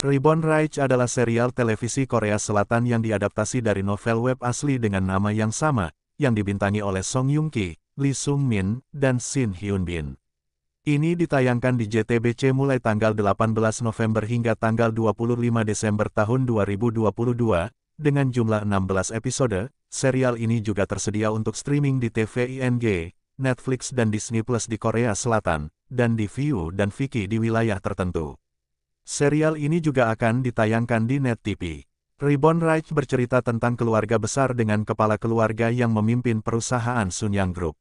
Reborn Rage adalah serial televisi Korea Selatan yang diadaptasi dari novel web asli dengan nama yang sama, yang dibintangi oleh Song Yun Ki, Lee Sung Min, dan Shin Hyun Bin. Ini ditayangkan di JTBC mulai tanggal 18 November hingga tanggal 25 Desember tahun 2022, dengan jumlah 16 episode, serial ini juga tersedia untuk streaming di TVING, Netflix dan Disney Plus di Korea Selatan, dan di Viu dan Viki di wilayah tertentu. Serial ini juga akan ditayangkan di Net TV. Ribbon Reich bercerita tentang keluarga besar dengan kepala keluarga yang memimpin perusahaan Sunyang Group.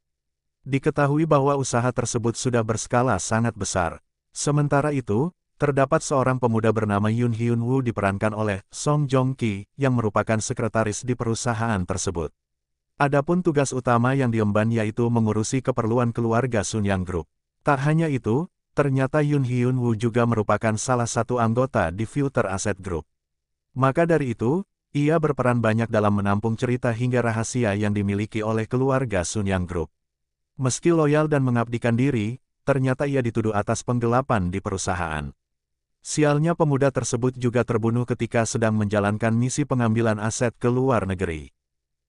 Diketahui bahwa usaha tersebut sudah berskala sangat besar. Sementara itu, terdapat seorang pemuda bernama Yun Hyun Woo diperankan oleh Song Jong Ki yang merupakan sekretaris di perusahaan tersebut. Adapun tugas utama yang diemban yaitu mengurusi keperluan keluarga Sunyang Group. Tak hanya itu, Ternyata Yun Hyun Woo juga merupakan salah satu anggota di Filter Asset Group. Maka dari itu, ia berperan banyak dalam menampung cerita hingga rahasia yang dimiliki oleh keluarga Sun Yang Group. Meski loyal dan mengabdikan diri, ternyata ia dituduh atas penggelapan di perusahaan. Sialnya pemuda tersebut juga terbunuh ketika sedang menjalankan misi pengambilan aset ke luar negeri.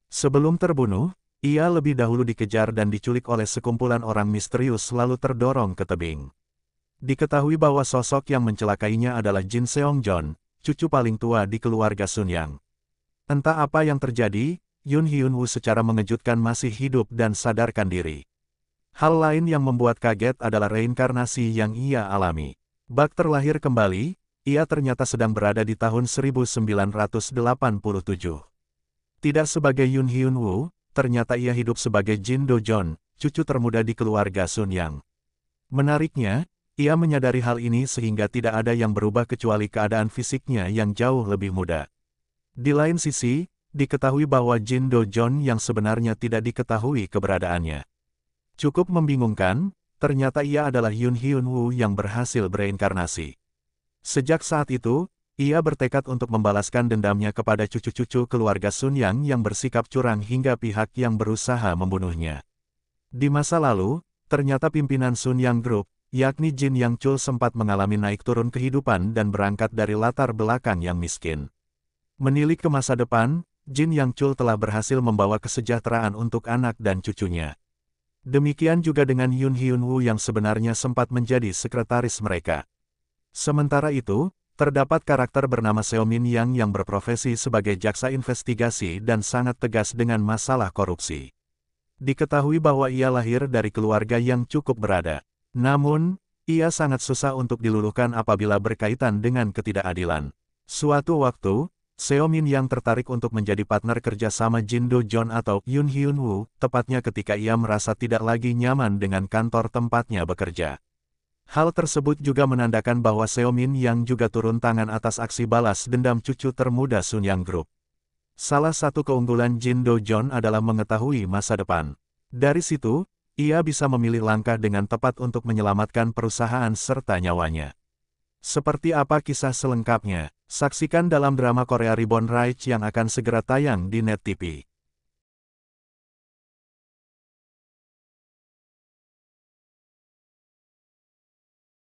Sebelum terbunuh, ia lebih dahulu dikejar dan diculik oleh sekumpulan orang misterius lalu terdorong ke tebing. Diketahui bahwa sosok yang mencelakainya adalah Jin Seong John, cucu paling tua di keluarga Sun Yang. Entah apa yang terjadi, Yun Hyun Woo secara mengejutkan masih hidup dan sadarkan diri. Hal lain yang membuat kaget adalah reinkarnasi yang ia alami. Bak terlahir kembali, ia ternyata sedang berada di tahun 1987. Tidak sebagai Yun Hyun Woo, ternyata ia hidup sebagai Jin Do John, cucu termuda di keluarga Sun Yang. Menariknya, ia menyadari hal ini sehingga tidak ada yang berubah kecuali keadaan fisiknya yang jauh lebih muda. Di lain sisi, diketahui bahwa Jin Do John yang sebenarnya tidak diketahui keberadaannya. Cukup membingungkan, ternyata ia adalah Yun Hyun Woo yang berhasil bereinkarnasi. Sejak saat itu, ia bertekad untuk membalaskan dendamnya kepada cucu-cucu keluarga Sun Yang yang bersikap curang hingga pihak yang berusaha membunuhnya. Di masa lalu, ternyata pimpinan Sun Yang Group, yakni Jin Yang Chul sempat mengalami naik turun kehidupan dan berangkat dari latar belakang yang miskin. Menilik ke masa depan, Jin Yang Chul telah berhasil membawa kesejahteraan untuk anak dan cucunya. Demikian juga dengan Yun Hyun Woo yang sebenarnya sempat menjadi sekretaris mereka. Sementara itu, terdapat karakter bernama Seo Min Yang yang berprofesi sebagai jaksa investigasi dan sangat tegas dengan masalah korupsi. Diketahui bahwa ia lahir dari keluarga yang cukup berada. Namun, ia sangat susah untuk diluluhkan apabila berkaitan dengan ketidakadilan. Suatu waktu, Seo Min yang tertarik untuk menjadi partner kerja sama Jin Do John atau Yun Hyun Woo, tepatnya ketika ia merasa tidak lagi nyaman dengan kantor tempatnya bekerja. Hal tersebut juga menandakan bahwa Seo Min yang juga turun tangan atas aksi balas dendam cucu termuda Sun Yang Group. Salah satu keunggulan Jin Do John adalah mengetahui masa depan. Dari situ, ia bisa memilih langkah dengan tepat untuk menyelamatkan perusahaan serta nyawanya. Seperti apa kisah selengkapnya? Saksikan dalam drama Korea Reborn Rage yang akan segera tayang di NET TV.